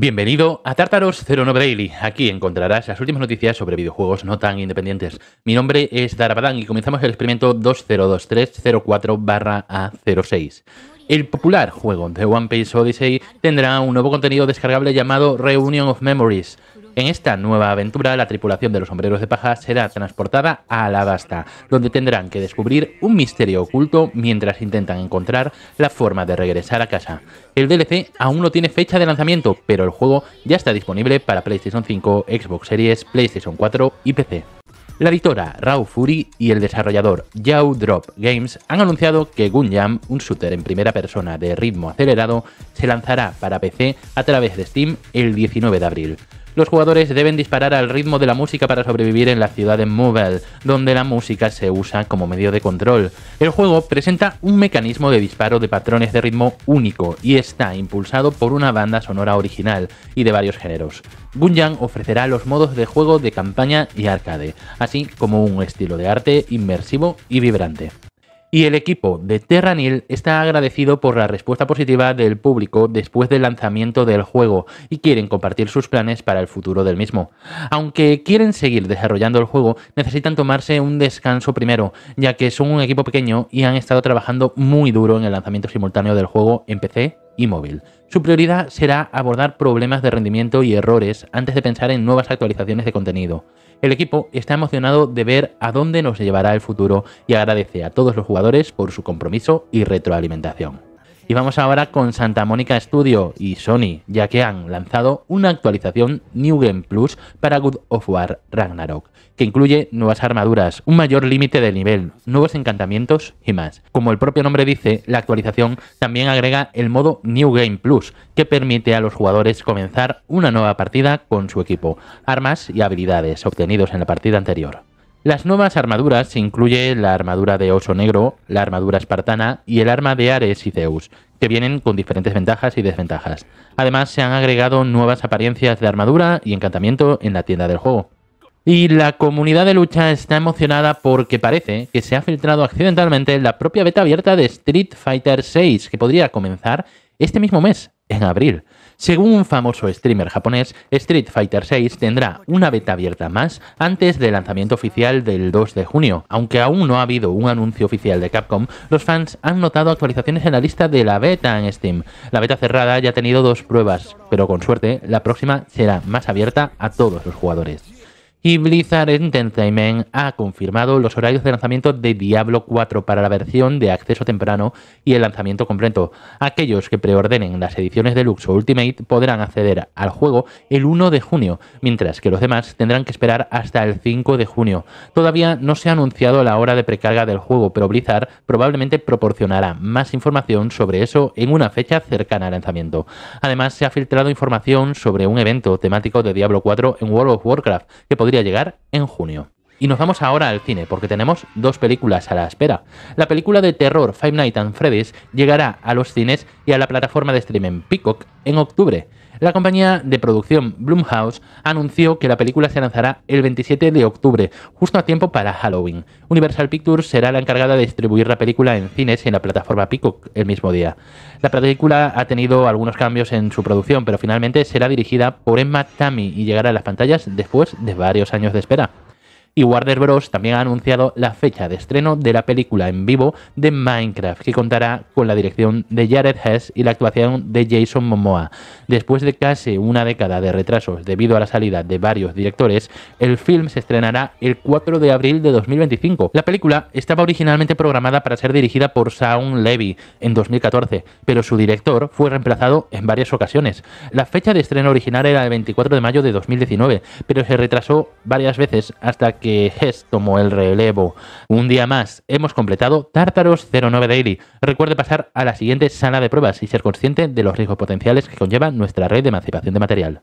Bienvenido a Tartaros 09 Daily. Aquí encontrarás las últimas noticias sobre videojuegos no tan independientes. Mi nombre es Darabadán y comenzamos el experimento 202304-A06. El popular juego de One Piece Odyssey tendrá un nuevo contenido descargable llamado Reunion of Memories. En esta nueva aventura, la tripulación de los sombreros de paja será transportada a Alabasta, donde tendrán que descubrir un misterio oculto mientras intentan encontrar la forma de regresar a casa. El DLC aún no tiene fecha de lanzamiento, pero el juego ya está disponible para PlayStation 5, Xbox Series, PlayStation 4 y PC. La editora Rao Fury y el desarrollador Yao Drop Games han anunciado que Gunjam, un shooter en primera persona de ritmo acelerado, se lanzará para PC a través de Steam el 19 de abril. Los jugadores deben disparar al ritmo de la música para sobrevivir en la ciudad de Mobile, donde la música se usa como medio de control. El juego presenta un mecanismo de disparo de patrones de ritmo único y está impulsado por una banda sonora original y de varios géneros. Gunyang ofrecerá los modos de juego de campaña y arcade, así como un estilo de arte inmersivo y vibrante. Y el equipo de Terranil está agradecido por la respuesta positiva del público después del lanzamiento del juego y quieren compartir sus planes para el futuro del mismo. Aunque quieren seguir desarrollando el juego, necesitan tomarse un descanso primero, ya que son un equipo pequeño y han estado trabajando muy duro en el lanzamiento simultáneo del juego en PC y móvil. Su prioridad será abordar problemas de rendimiento y errores antes de pensar en nuevas actualizaciones de contenido. El equipo está emocionado de ver a dónde nos llevará el futuro y agradece a todos los jugadores por su compromiso y retroalimentación. Y vamos ahora con Santa Mónica Studio y Sony, ya que han lanzado una actualización New Game Plus para Good of War Ragnarok, que incluye nuevas armaduras, un mayor límite de nivel, nuevos encantamientos y más. Como el propio nombre dice, la actualización también agrega el modo New Game Plus, que permite a los jugadores comenzar una nueva partida con su equipo, armas y habilidades obtenidos en la partida anterior. Las nuevas armaduras incluyen la armadura de oso negro, la armadura espartana y el arma de Ares y Zeus, que vienen con diferentes ventajas y desventajas. Además, se han agregado nuevas apariencias de armadura y encantamiento en la tienda del juego. Y la comunidad de lucha está emocionada porque parece que se ha filtrado accidentalmente la propia beta abierta de Street Fighter VI, que podría comenzar este mismo mes, en abril. Según un famoso streamer japonés, Street Fighter VI tendrá una beta abierta más antes del lanzamiento oficial del 2 de junio. Aunque aún no ha habido un anuncio oficial de Capcom, los fans han notado actualizaciones en la lista de la beta en Steam. La beta cerrada ya ha tenido dos pruebas, pero con suerte la próxima será más abierta a todos los jugadores. Y Blizzard Entertainment ha confirmado los horarios de lanzamiento de Diablo 4 para la versión de acceso temprano y el lanzamiento completo. Aquellos que preordenen las ediciones Deluxe o Ultimate podrán acceder al juego el 1 de junio, mientras que los demás tendrán que esperar hasta el 5 de junio. Todavía no se ha anunciado la hora de precarga del juego, pero Blizzard probablemente proporcionará más información sobre eso en una fecha cercana al lanzamiento. Además, se ha filtrado información sobre un evento temático de Diablo 4 en World of Warcraft que podría podría llegar en junio. Y nos vamos ahora al cine, porque tenemos dos películas a la espera. La película de terror Five Nights at Freddy's llegará a los cines y a la plataforma de streaming Peacock en octubre. La compañía de producción Blumhouse anunció que la película se lanzará el 27 de octubre, justo a tiempo para Halloween. Universal Pictures será la encargada de distribuir la película en cines y en la plataforma Peacock el mismo día. La película ha tenido algunos cambios en su producción, pero finalmente será dirigida por Emma Tammy y llegará a las pantallas después de varios años de espera. Y Warner Bros. también ha anunciado la fecha de estreno de la película en vivo de Minecraft, que contará con la dirección de Jared Hess y la actuación de Jason Momoa. Después de casi una década de retrasos debido a la salida de varios directores, el film se estrenará el 4 de abril de 2025. La película estaba originalmente programada para ser dirigida por Shaun Levy en 2014, pero su director fue reemplazado en varias ocasiones. La fecha de estreno original era el 24 de mayo de 2019, pero se retrasó varias veces hasta que que es tomó el relevo. Un día más, hemos completado Tártaros 09 Daily. Recuerde pasar a la siguiente sala de pruebas y ser consciente de los riesgos potenciales que conlleva nuestra red de emancipación de material.